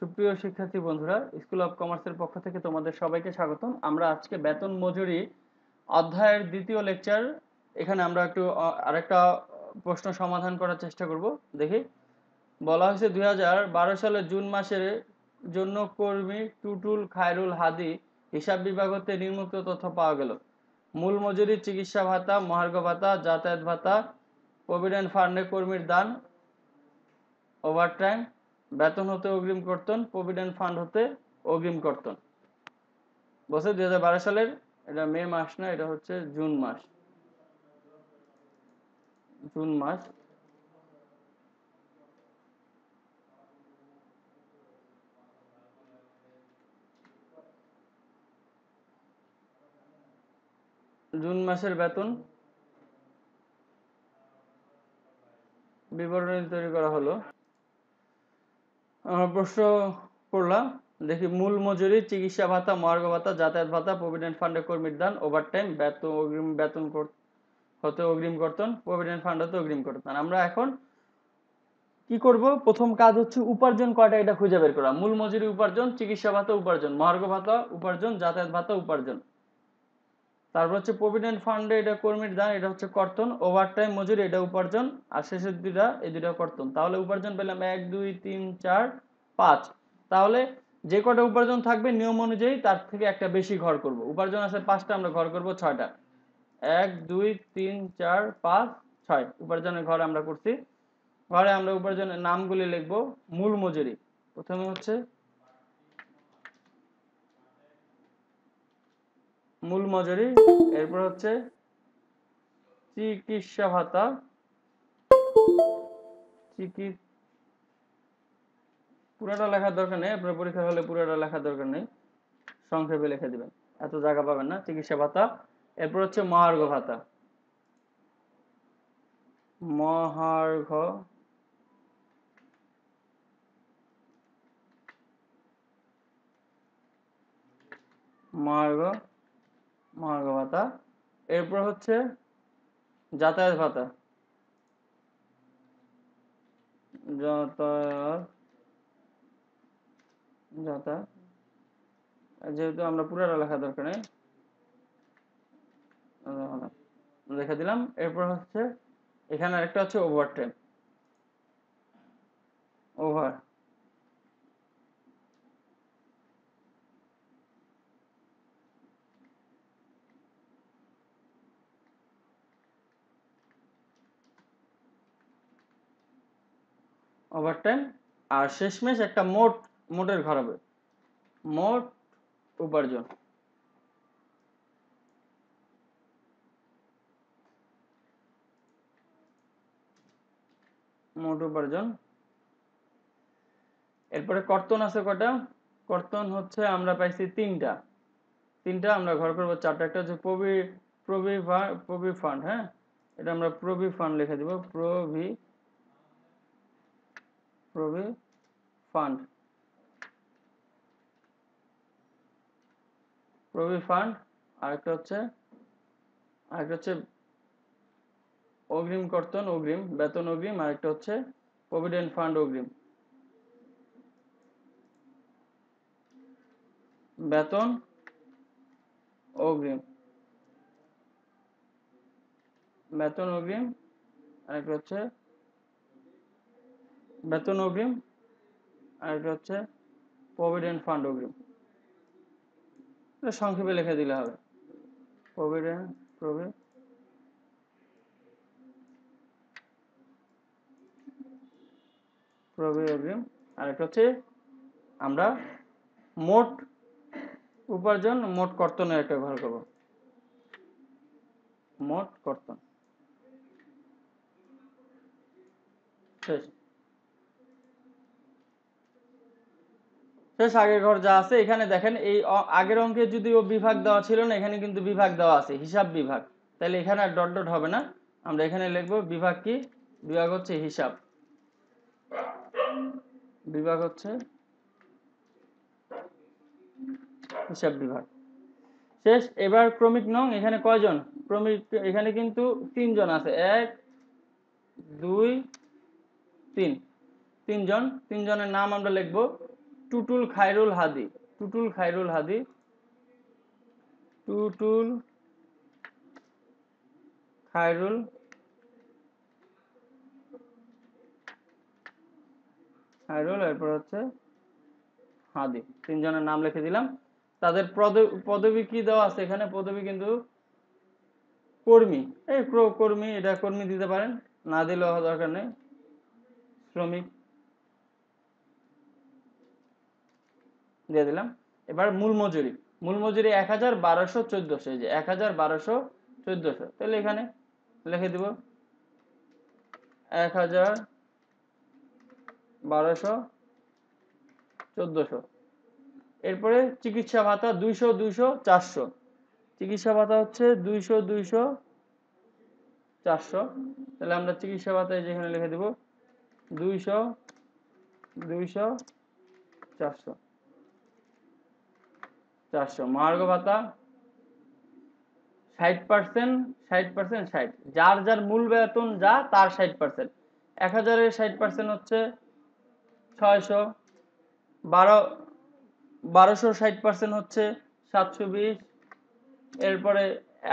সুপ্রিয় শিক্ষার্থী বন্ধুরা স্কুল অফ কমার্সের পক্ষ থেকে তোমাদের সবাইকে স্বাগতম আমরা আজকে বেতন মজুরি অধ্যায়ের দ্বিতীয় লেকচার এখানে আমরা একটু আরেকটা প্রশ্ন সমাধান করার চেষ্টা করব দেখি বলা হয়েছে দুই সালের জুন মাসের জন্য কর্মী টুটুল খায়রুল হাদি হিসাব বিভাগ হতে নির্মুক্ত তথ্য পাওয়া গেল মূল মজুরি চিকিৎসা ভাতা মহার্ঘ ভাতা যাতায়াত ভাতা প্রভিডেন্ট ফান্ডে কর্মীর দান ওভারটাইম বেতন হতে অগ্রিম করতেন প্রভিডেন্ট ফান্ড হতে অগ্রিম করতেন বছর দুই সালের এটা মে মাস না এটা হচ্ছে জুন মাস জুন মাস জুন মাসের বেতন বিবরণী তৈরি করা হলো আমরা প্রশ্ন পড়লাম দেখি মূল মজুরি চিকিৎসা ভাতা মহার্গ ভাতা যাতায়াত ভাতা প্রভিডেন্ট ফান্ডে কর্মীর দান ওভারটাইম বেতন অগ্রিম বেতন হতে অগ্রিম করতন প্রভিডেন্ট ফান্ড হতে অগ্রিম করতেন আমরা এখন কি করব প্রথম কাজ হচ্ছে উপার্জন কয়টা এটা খুঁজে বের করা মূল মজুরি উপার্জন চিকিৎসা ভাতা উপার্জন মহার্গ ভাতা উপার্জন যাতায়াত ভাতা উপার্জন তারপর হচ্ছে প্রভিডেন্ট ফান্ডে এটা কর্মীর দান এটা হচ্ছে কর্তন ওভারটাইম মজুরি এটা উপার্জন আর শেষের দুটা এই দুটা কর্তন তাহলে উপার্জন পেলাম এক দুই তিন চার পাঁচ তাহলে যে কটা উপার্জন থাকবে নিয়ম অনুযায়ী তার থেকে একটা বেশি ঘর করব উপার্জন আছে পাঁচটা আমরা ঘর করব ছয়টা এক দুই তিন চার পাঁচ ছয় উপার্জনের ঘর আমরা করছি ঘরে আমরা উপার্জনের নামগুলি লিখবো মূল মজুরি প্রথমে হচ্ছে মূল মজুরি এরপর হচ্ছে চিকিৎসা ভাতা পুরাটা লেখার দরকার নেই আপনার পরীক্ষা হলে পুরাটা লেখার দরকার নেই সংক্ষেপে লিখে দিবেন এত জায়গা পাবেন না চিকিৎসা ভাতা এরপর হচ্ছে মহার্ঘ ভাতা মহার্ঘ মহার্ঘ মহার্ঘ ভাতা এরপর হচ্ছে যাতায়াত ভাতা যাতায়াত যাতায়াত যেহেতু আমরা পুরাটা লেখা দরকার নেই লেখা দিলাম এরপর হচ্ছে এখানে আরেকটা হচ্ছে overtime over overtime আর শেষমেশ একটা মোট মোটের ঘর হবে মোট উপার্জন মোট উপার্জন এরপরে কর্তন আছে কটা কর্তন হচ্ছে আমরা পাইছি তিনটা তিনটা আমরা ঘর করবো চারটা একটা হচ্ছে প্রবি প্রবি প্রবি ফান্ড হ্যাঁ এটা আমরা প্রবি ফান্ড লিখে দিব প্রবি প্রভে ফান্ড প্রভে ফান্ড আরেকটা হচ্ছে আরেকটা হচ্ছে অগ্রিম কর্তন অগ্রিম বেতন অগ্রিম আরেকটা হচ্ছে প্রভিডেন্ট ফান্ড অগ্রিম বেতন অগ্রিম বেতন অগ্রিম আরেকটা হচ্ছে বেতন অগ্রিম আর এটা হচ্ছে প্রভিডেন্ট ফান্ড অগ্রিম সংক্ষেপে লিখে দিলে হবে প্রভিডেন্ট প্রভি প্রভি অগ্রিম আর একটা হচ্ছে আমরা মোট উপার্জন মোট কর্তনের একটা ব্যবহার করব মোট কর্তন শেষ শেষ আগের ঘর যা আছে এখানে দেখেন এই আগের অঙ্কে ও বিভাগ দেওয়া ছিল না এখানে কিন্তু বিভাগ দেওয়া আছে হিসাব বিভাগ তাহলে এখানে আর ডট ডট হবে না আমরা এখানে লিখব বিভাগ কি বিভাগ হচ্ছে হিসাব বিভাগ হচ্ছে হিসাব বিভাগ শেষ এবার ক্রমিক নং এখানে কয়জন ক্রমিক এখানে কিন্তু তিনজন আছে এক দুই তিন তিনজন তিনজনের নাম আমরা লিখবো টুটুল খায়রুল হাদি টুটুল খায়রুল হাদি টুটুল খায়রুল খায়রুল এরপর হচ্ছে হাদি তিনজনের নাম লিখে দিলাম তাদের পদবি কি দেওয়া আছে এখানে পদবি কিন্তু কর্মী এই কর্মী এটা কর্মী দিতে পারেন না দিলেও দরকার নেই শ্রমিক দিয়ে দিলাম এবার মূল মজুরি মূল মজুরি এক হাজার বারোশো চোদ্দোশো এই যে এক হাজার বারোশো চোদ্দোশো তাহলে এখানে লিখে দিব এক হাজার বারোশো চোদ্দোশো এরপরে চিকিৎসা ভাতা দুইশো দুইশো চারশো চিকিৎসা ভাতা হচ্ছে দুইশো দুইশো চারশো তাহলে আমরা চিকিৎসা ভাতায় যেখানে লিখে দেব দুইশো দুইশো চারশো চারশো মহার্ঘ ভাতা ষাট পার্সেন্ট ষাট পার্সেন্ট ষাট যার যার মূল বেতন যা তার ষাট পার্সেন্ট এক হাজারের ষাট পার্সেন্ট হচ্ছে ছয়শো বারো বারোশো ষাট পার্সেন্ট হচ্ছে সাতশো বিশ এরপরে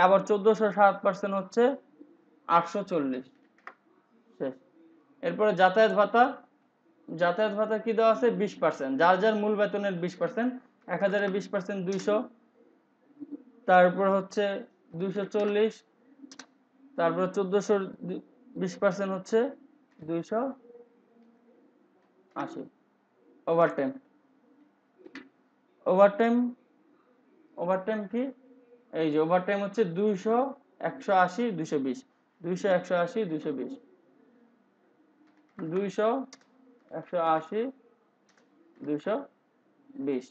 আবার চোদ্দোশো সাত পার্সেন্ট হচ্ছে আটশো চল্লিশ শেষ এরপরে যাতায়াত ভাতা যাতায়াত ভাতা কি দেওয়া আছে বিশ পার্সেন্ট যার যার মূল বেতনের বিশ পার্সেন্ট এক হাজারে বিশ পার্সেন্ট দুইশো তারপর হচ্ছে দুইশো চল্লিশ তারপর চোদ্দোশোর বিশ পার্সেন্ট হচ্ছে দুইশো আশি ওভারটাইম ওভারটাইম ওভারটাইম কি এই যে ওভারটাইম হচ্ছে দুইশো একশো আশি দুইশো বিশ দুইশো একশো আশি দুইশো বিশ দুইশো একশো আশি দুইশো বিশ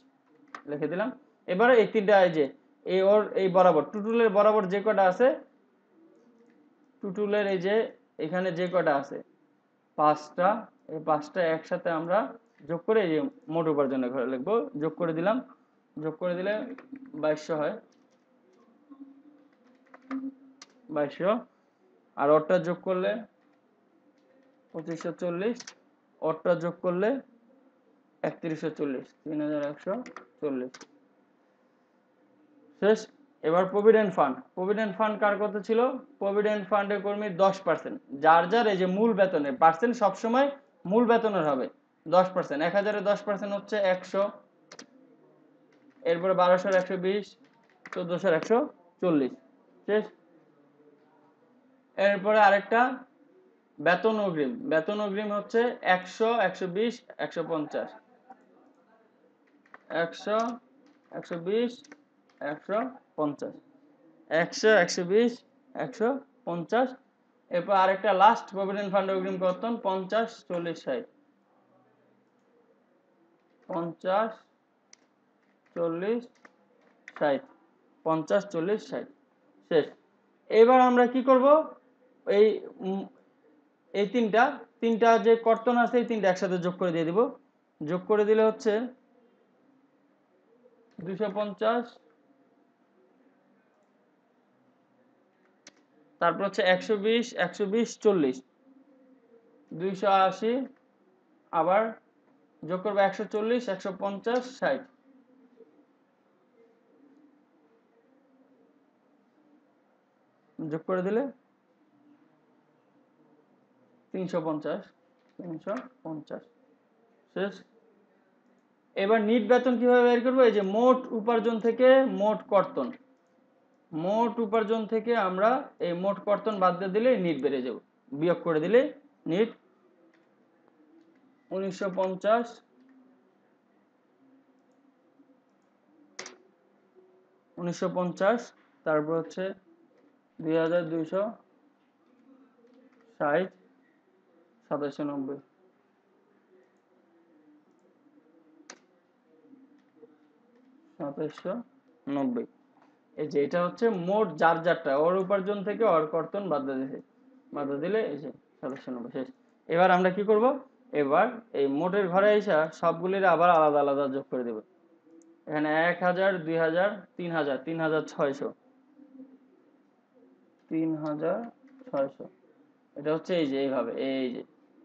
লিখে দিলাম এবারে এই তিনটা এই যে এই ওর এই বরাবর টুটুলের বরাবর যে কটা আছে টুটুলের এই যে এখানে যে কটা আছে পাঁচটা এই পাঁচটা একসাথে আমরা যোগ করে এই যে মোট উপার্জনের ঘরে লিখবো যোগ করে দিলাম যোগ করে দিলে বাইশশো হয় বাইশশো আর ওরটা যোগ করলে পঁচিশশো চল্লিশ অটটা যোগ করলে একত্রিশশো চল্লিশ তিন হাজার একশো চল্লিশ শেষ এবার প্রভিডেন্ট ফান্ড প্রভিডেন্ট ফান্ড কার কথা ছিল প্রভিডেন্ট ফান্ডের কর্মী দশ পার্সেন্ট যার যার এই যে মূল বেতনের পার্সেন্ট সবসময় মূল বেতনের হবে দশ পার্সেন্ট এক হাজারে দশ পার্সেন্ট হচ্ছে একশো এরপরে বারোশোর একশো বিশ চোদ্দোশোর একশো চল্লিশ শেষ এরপরে আরেকটা বেতন অগ্রিম বেতন অগ্রিম হচ্ছে একশো একশো বিশ একশো পঞ্চাশ একশো একশো বিশ একশো পঞ্চাশ একশো একশো বিশ একশো পঞ্চাশ এরপর আরেকটা লাস্ট প্রভিডেন্ট ফান্ড কর্তন পঞ্চাশ চল্লিশ পঞ্চাশ চল্লিশ পঞ্চাশ চল্লিশ শেষ এবার আমরা এই এই তিনটা যে কর্তন আছে এই তিনটা একসাথে যোগ করে দিয়ে দিব যোগ করে দিলে হচ্ছে দুশো পঞ্চাশ তারপর হচ্ছে একশো বিশ একশো বিশ চল্লিশ দুইশো আশি আবার যোগ করবো একশো চল্লিশ একশো পঞ্চাশ ষাট যোগ করে দিলে তিনশো পঞ্চাশ তিনশো পঞ্চাশ শেষ এবার নিট বেতন কিভাবে বের করবো এই যে মোট উপার্জন থেকে মোট কর্তন মোট উপার্জন থেকে আমরা এই মোট কর্তন বাদ দিয়ে দিলে নিট বেড়ে যাব বিয়োগ করে দিলে নিট উনিশশো পঞ্চাশ তারপর হচ্ছে দুই হাজার দুইশো ষাট সাতাশশো নব্বই সাতাইশশো নব্বই এই যে এটা হচ্ছে মোট যার যারটা ওর উপার্জন থেকে ওর কর্তন দিয়েছে দিলে এই যে নব্বই শেষ এবার আমরা কি করব এবার এই মোটের ঘরে এসে সবগুলির আবার আলাদা আলাদা যোগ করে এখানে এক হাজার দুই হাজার তিন হাজার তিন হাজার ছয়শো তিন হাজার ছয়শো এটা হচ্ছে এই যে এইভাবে এই যে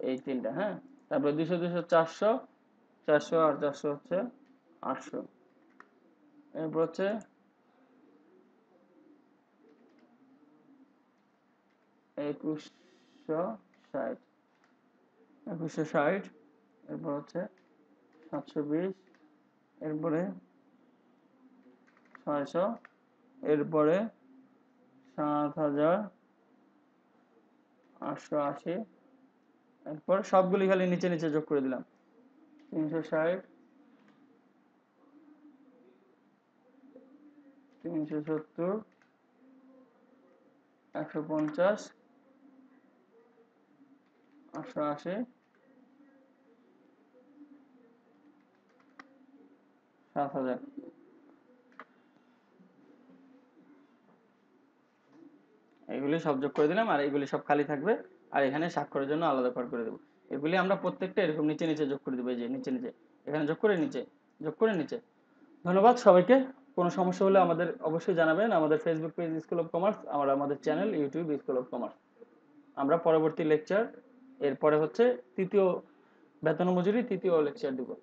এই তিনটা হ্যাঁ তারপরে দুশো দুশো চারশো চারশো আর চারশো হচ্ছে আটশো এরপর হচ্ছে একুশশো ষাট একুশশো ষাট এরপর হচ্ছে সাতশো বিশ এরপরে ছয়শো এরপরে সাত হাজার আটশো আশি এরপর সবগুলি খালি নিচে নিচে যোগ করে দিলাম তিনশো ষাট তিনশো সত্তর একশো পঞ্চাশ আটশো আশি সাত হাজার এগুলি সব যোগ করে দিলাম আর এগুলি সব খালি থাকবে আর এখানে স্বাক্ষরের জন্য আলাদা ঘর করে দেবো এগুলি আমরা প্রত্যেকটা এরকম নিচে নিচে যোগ করে দেবো এই যে নিচে নিচে এখানে যোগ করে নিচে যোগ করে নিচে ধন্যবাদ সবাইকে কোনো সমস্যা হলে আমাদের অবশ্যই জানাবেন আমাদের Facebook page school of commerce আর আমাদের channel YouTube school of commerce আমরা পরবর্তী লেকচার এরপরে হচ্ছে তৃতীয় বেতন মজুরি তৃতীয় লেকচার দেবো